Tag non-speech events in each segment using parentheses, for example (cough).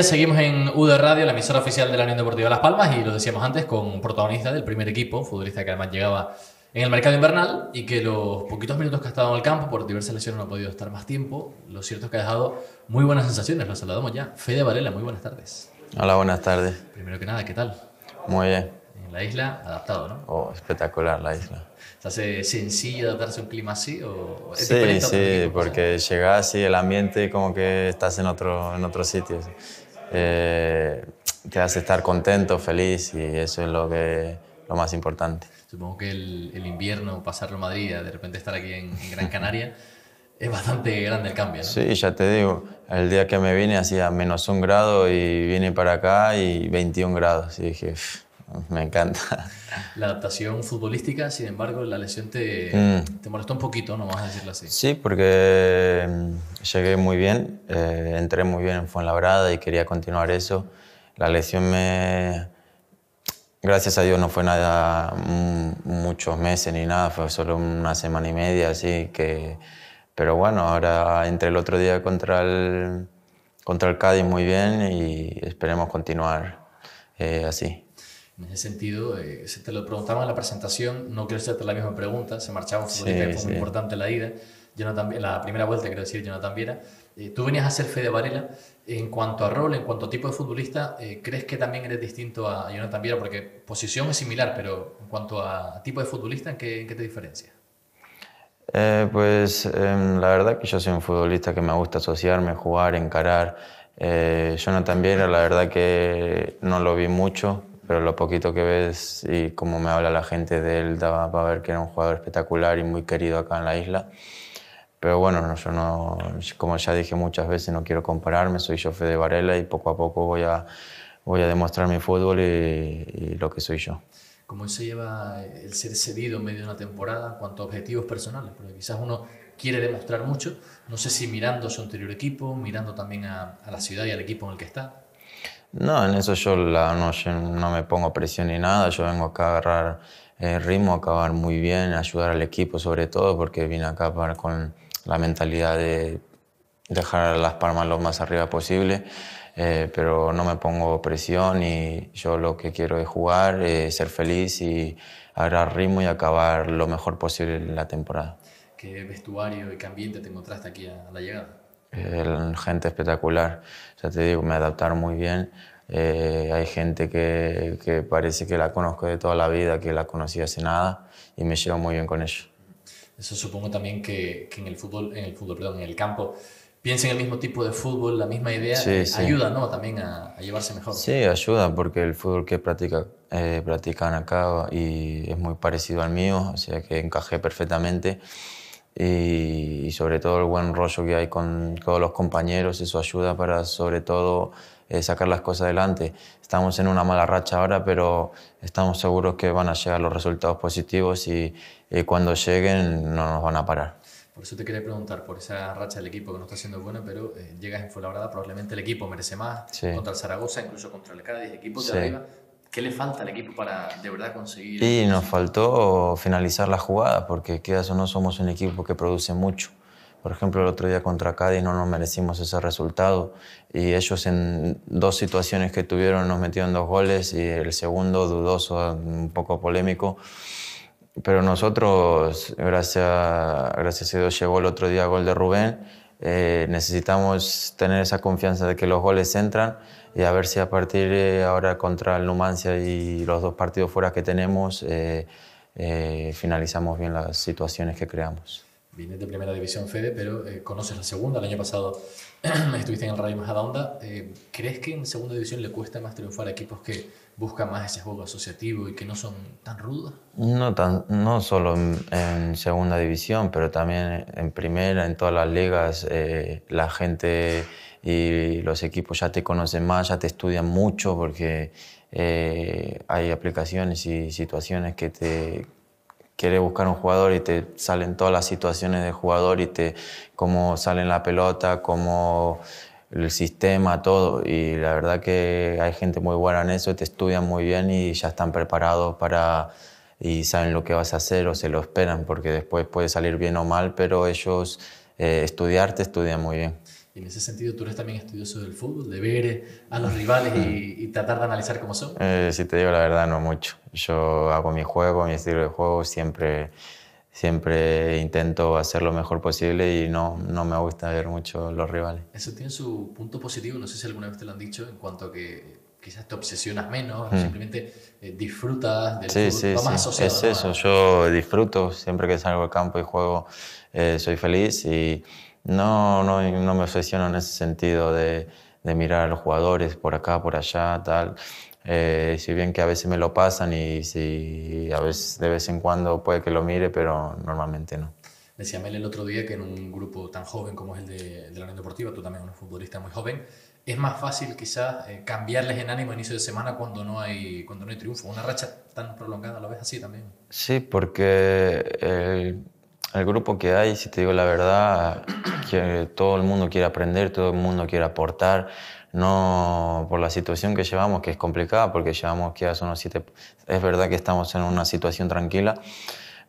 seguimos en UD Radio, la emisora oficial de la Unión Deportiva Las Palmas, y lo decíamos antes con protagonista del primer equipo, futbolista que además llegaba en el mercado invernal y que los poquitos minutos que ha estado en el campo por diversas lesiones no ha podido estar más tiempo. Lo cierto es que ha dejado muy buenas sensaciones, lo saludamos ya. Fede Varela, muy buenas tardes. Hola, buenas tardes. Primero que nada, ¿qué tal? Muy bien en la isla, adaptado, ¿no? Oh, espectacular la isla. ¿Se hace sencillo adaptarse a un clima así? O sí, sí, porque llegas y el ambiente como que estás en otro, en otro sitio. Eh, te hace estar contento, feliz y eso es lo, que, lo más importante. Supongo que el, invierno, pasarlo en Madrid, de repente estar aquí en, Gran Canaria, (laughs) es bastante grande el cambio. ¿no? Sí, ya te digo, el día que me vine hacía menos un grado y vine para acá y 21 grados y dije... Me encanta. La adaptación futbolística, sin embargo, la lesión te, mm. molestó un poquito, no vas a decirlo así. Sí, porque mm, llegué muy bien, eh, entré muy bien en Fuenlabrada y quería continuar eso. La lesión me... Gracias a Dios no fue nada mm, muchos meses ni nada, fue solo una semana y media, así que... Pero bueno, ahora entré el otro día contra el, contra el Cádiz muy bien y esperemos continuar eh, así. En ese sentido, eh, se te lo preguntaba en la presentación, no quiero hacerte la misma pregunta, se marchaba un futbolista muy importante la ida, Jonathan, la primera vuelta, quiero decir, Jonathan Viera. Eh, tú venías a ser Fede Varela, en cuanto a rol, en cuanto a tipo de futbolista, eh, ¿crees que también eres distinto a Jonathan Viera? Porque posición es similar, pero en cuanto a tipo de futbolista, ¿en qué, qué te diferencia? Eh, pues em, la verdad que yo soy un futbolista que me gusta asociarme, jugar, encarar. Jonathan Viera, la verdad que no lo vi mucho, pero lo poquito que ves y cómo me habla la gente de él daba para ver que era un jugador espectacular y muy querido acá en la isla. Pero bueno, no, yo no, como ya dije muchas veces, no quiero compararme, soy yo de Varela y poco a poco voy a, voy a demostrar mi fútbol y, lo que soy yo. ¿Cómo se lleva el ser cedido en medio de una temporada en cuanto a objetivos personales? Porque quizás uno quiere demostrar mucho, no sé si mirando su anterior equipo, mirando también a la ciudad y al equipo en el que está. No, en eso yo la no me pongo presión ni nada. Yo vengo acá a agarrar el eh, ritmo, a acabar muy bien, ayudar al equipo sobre todo, porque vine acá con la mentalidad de dejar las palmas lo más arriba posible. Eh, pero no me pongo presión y yo lo que quiero es jugar, eh, ser feliz y agarrar ritmo y acabar lo mejor posible la temporada. ¿Qué vestuario y qué ambiente te encontraste aquí a la llegada? El, gente espectacular, ya te digo, me adaptaron muy bien. Eh, hay gente que, parece que la conozco de toda la vida, que la conocí hace nada y me llevo muy bien con ellos. Eso supongo también que, en el fútbol, en el fútbol, en el campo piensen el mismo tipo de fútbol, la misma idea, ayuda también a, llevarse mejor. Sí, ayuda porque el fútbol que practica, eh, practican acá y es muy parecido al mío, o sea que encajé perfectamente y, sobre todo el buen rollo que hay con todos los compañeros, y su ayuda para sobre todo eh, sacar las cosas adelante. Estamos en una mala racha ahora, pero estamos seguros que van a llegar los resultados positivos y, cuando lleguen no nos van a parar. Por eso te quería preguntar, por esa racha del equipo que no está siendo buena, pero eh, llegas en Fuenlabrada, probablemente el equipo merece más. Contra Zaragoza, incluso contra el Cádiz, equipo de arriba, ¿Qué le falta al equipo para de verdad conseguir? Y nos faltó finalizar la jugada porque quedas o no somos un equipo que produce mucho. Por ejemplo, el otro día contra Cádiz no nos merecimos ese resultado y ellos en dos situaciones que tuvieron nos metieron dos goles y el segundo dudoso, un poco polémico. Pero nosotros, gracias, gracias a Dios, llegó el otro día gol de Rubén eh, necesitamos tener esa confianza de que los goles entran y a ver si a partir ahora contra el Numancia y los dos partidos fuera que tenemos eh, eh, finalizamos bien las situaciones que creamos. Vienes de primera división, Fede, pero conoces la segunda. El año pasado (clears throat) estuviste en el radio más eh, ¿crees que en segunda división le cuesta más triunfar a equipos que buscan más ese juego asociativo y que no son tan rudos? No, tan, no solo en, segunda división, pero también en primera, en todas las ligas, eh, la gente y los equipos ya te conocen más, ya te estudian mucho porque eh, hay aplicaciones y situaciones que te Quieres buscar un jugador y te salen todas las situaciones del jugador y te cómo salen la pelota, cómo el sistema, todo. Y la verdad que hay gente muy buena en eso, te estudian muy bien y ya están preparados para y saben lo que vas a hacer o se lo esperan porque después puede salir bien o mal, pero ellos estudiarte eh, estudiar te estudian muy bien. Y en ese sentido, tú eres también estudioso del fútbol, de ver eh, a los rivales (laughs) y, tratar de analizar cómo son. Eh, si te digo la verdad, no mucho. Yo hago mi juego, mi estilo de juego, siempre, siempre intento hacer lo mejor posible y no, no me gusta ver mucho los rivales. Eso tiene su punto positivo, no sé si alguna vez te lo han dicho, en cuanto a que quizás te obsesionas menos, mm. simplemente eh, disfrutas del fútbol. más sí. Es eso, yo disfruto siempre que salgo al campo y juego, soy feliz y no, no, me obsesiono en ese sentido de, mirar a los jugadores por acá, por allá, tal. Eh, si bien que a veces me lo pasan y si a veces de vez en cuando puede que lo mire, pero normalmente no. Decía Mel el otro día que en un grupo tan joven como es el de, la Unión Deportiva, tú también eres un futbolista muy joven, es más fácil quizás eh, cambiarles en ánimo a inicio de semana cuando no hay cuando no hay triunfo. Una racha tan prolongada, ¿lo ves así también? Sí, porque el, el grupo que hay, si te digo la verdad, (clears throat) que todo el mundo quiere aprender, todo el mundo quiere aportar. No por la situación que llevamos, que es complicada, porque llevamos que unos siete. Es verdad que estamos en una situación tranquila,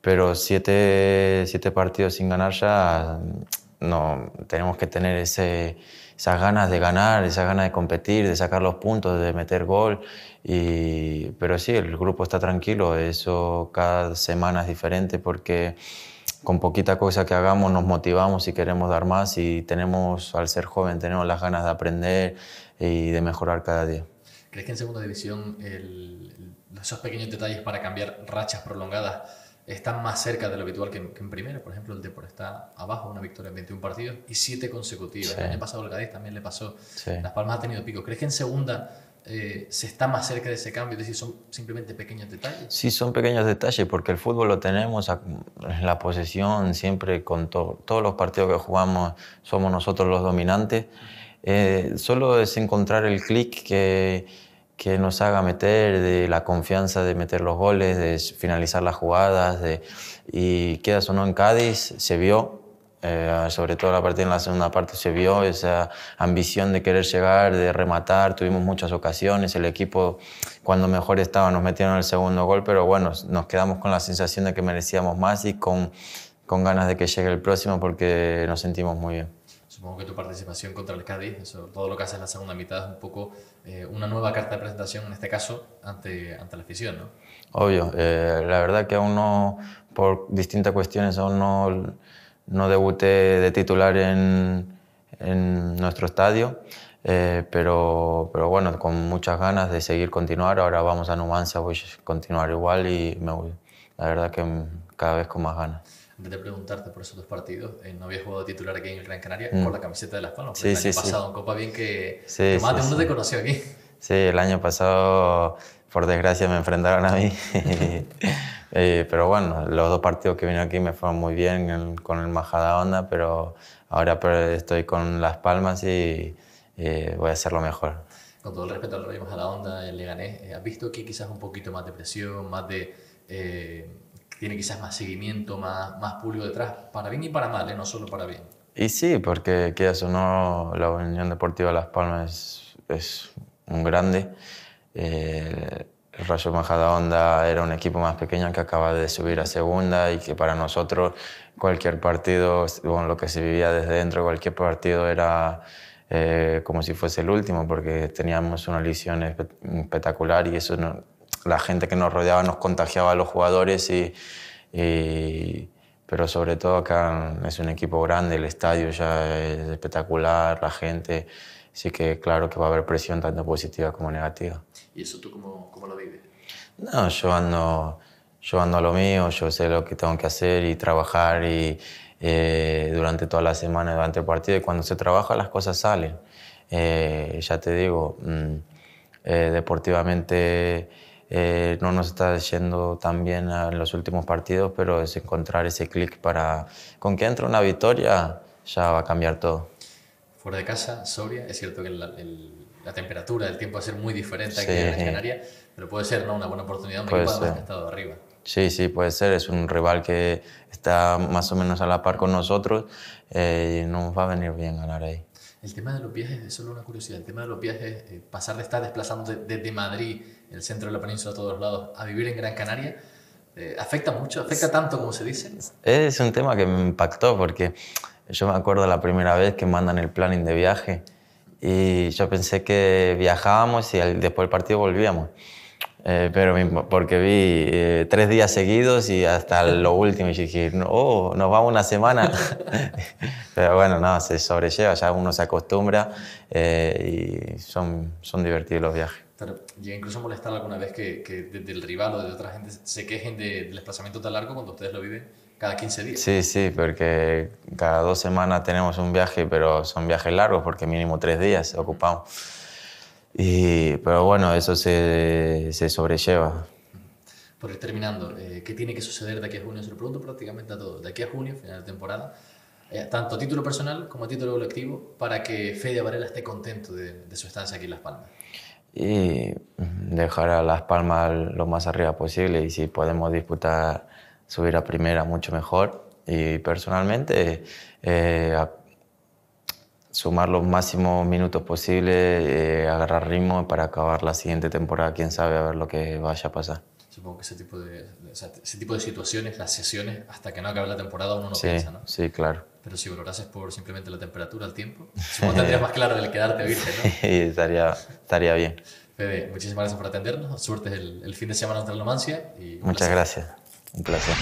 pero siete, siete partidos sin ganar ya, no, tenemos que tener ese, esas ganas de ganar, esas ganas de competir, de sacar los puntos, de meter gol. Y, pero sí, el grupo está tranquilo, eso cada semana es diferente porque con poquita cosa que hagamos nos motivamos y queremos dar más y tenemos, al ser joven, tenemos las ganas de aprender y de mejorar cada día. ¿Crees que en segunda división esos pequeños detalles para cambiar rachas prolongadas están más cerca de lo habitual que en, primera? Por ejemplo, el Depor está abajo, una victoria en 21 partidos y 7 consecutivas. El año pasado el Cádiz también le pasó. Las Palmas ha tenido picos. ¿Crees que en segunda eh, se está más cerca de ese cambio? Es decir, son simplemente pequeños detalles. Sí, son pequeños detalles, porque el fútbol lo tenemos, la posesión siempre con todos los partidos que jugamos somos nosotros los dominantes. Eh, solo es encontrar el clic que, que nos haga meter, de la confianza de meter los goles, de finalizar las jugadas. De, y queda o no en Cádiz, se vio, eh, sobre todo la partir en la segunda parte se vio esa ambición de querer llegar, de rematar, tuvimos muchas ocasiones, el equipo cuando mejor estaba nos metieron el segundo gol, pero bueno, nos quedamos con la sensación de que merecíamos más y con, con ganas de que llegue el próximo porque nos sentimos muy bien. Supongo que tu participación contra el Cádiz, todo lo que haces en la segunda mitad es un poco eh, una nueva carta de presentación, en este caso, ante, ante la afición, ¿no? Obvio, eh, la verdad que aún no, por distintas cuestiones, aún no no debuté de titular en, en nuestro estadio, eh, pero, pero bueno, con muchas ganas de seguir continuar. Ahora vamos a Numancia, voy a continuar igual y me, la verdad que cada vez con más ganas. Antes de preguntarte por esos dos partidos, eh, no había jugado titular aquí en el Gran Canaria mm. por con la camiseta de Las Palmas. Sí, el sí, año pasado en Copa bien que sí, más sí, te conoció aquí. Sí, el año pasado por desgracia me enfrentaron a mí. (laughs) Eh, pero bueno, los dos partidos que vino aquí me fueron muy bien con el onda pero ahora estoy con Las Palmas y eh, voy a hacerlo mejor. Con todo el respeto al Rey Majadahonda Onda, le Leganés, eh, ¿has visto que quizás un poquito más de presión, más de... tiene quizás más seguimiento, más, más público detrás, para bien y para mal, no solo para bien? Y sí, porque quieras o no, la Unión Deportiva Las Palmas es, es un grande el eh, Rayo onda era un equipo más pequeño que acaba de subir a segunda y que para nosotros cualquier partido, lo que se vivía desde dentro, cualquier partido era eh, como si fuese el último, porque teníamos una lesión espectacular y eso la gente que nos rodeaba nos contagiaba a los jugadores, y, pero sobre todo acá es un equipo grande, el estadio ya es espectacular, la gente, así que claro que va a haber presión tanto positiva como negativa. ¿Y eso tú cómo, lo vives? No, yo ando, yo ando a lo mío, yo sé lo que tengo que hacer y trabajar y, eh, durante toda la semana, durante el partido. Y cuando se trabaja, las cosas salen. Eh, ya te digo, mm, eh, deportivamente no nos está yendo tan bien en los últimos partidos, pero es encontrar ese clic para. Con que entre una victoria, ya va a cambiar todo. Fuera de casa, Soria, es cierto que el la temperatura, el tiempo va a ser muy diferente aquí en Gran Canaria, pero puede ser ¿no? una buena oportunidad estado arriba. Sí, sí, puede ser. Es un rival que está más o menos a la par con nosotros eh, y nos va a venir bien ganar ahí. El tema de los viajes, es solo una curiosidad, el tema de los viajes, eh, pasar de estar desplazando desde Madrid, el centro de la península a todos lados, a vivir en Gran Canaria, eh, ¿afecta mucho? ¿Afecta tanto como se dice? Es un tema que me impactó porque yo me acuerdo la primera vez que mandan el planning de viaje y yo pensé que viajábamos y después del partido volvíamos. Eh, pero porque vi eh, tres días seguidos y hasta lo último, y dije, oh, nos vamos una semana. (laughs) pero bueno, no, se sobrelleva, ya uno se acostumbra eh, y son, son divertidos los viajes. Claro. incluso a alguna vez que, que desde el rival o de otra gente se quejen del desplazamiento tan largo cuando ustedes lo viven cada 15 días. Sí, sí, porque cada dos semanas tenemos un viaje, pero son viajes largos porque mínimo tres días ocupamos. Y, pero bueno, eso se, se sobrelleva. Por terminando, eh, ¿qué tiene que suceder de aquí a junio? Se lo pregunto prácticamente a todos. De aquí a junio, final de temporada, eh, tanto título personal como a título colectivo, para que Fede Varela esté contento de, de su estancia aquí en Las Palmas y dejar a Las Palmas lo más arriba posible y si podemos disputar subir a primera mucho mejor y personalmente eh, sumar los máximos minutos posibles, eh, agarrar ritmo para acabar la siguiente temporada, quién sabe, a ver lo que vaya a pasar. Supongo que ese tipo de, situaciones, las sesiones, hasta que no acabe la temporada uno no piensa, ¿no? Sí, claro. Pero si valorases por simplemente la temperatura, el tiempo, supongo que tendrías más claro del quedarte virgen, ¿no? (laughs) Sí, estaría, estaría bien. Fede, muchísimas gracias por atendernos. Suerte el, fin de semana ante la Muchas gracias. Un placer.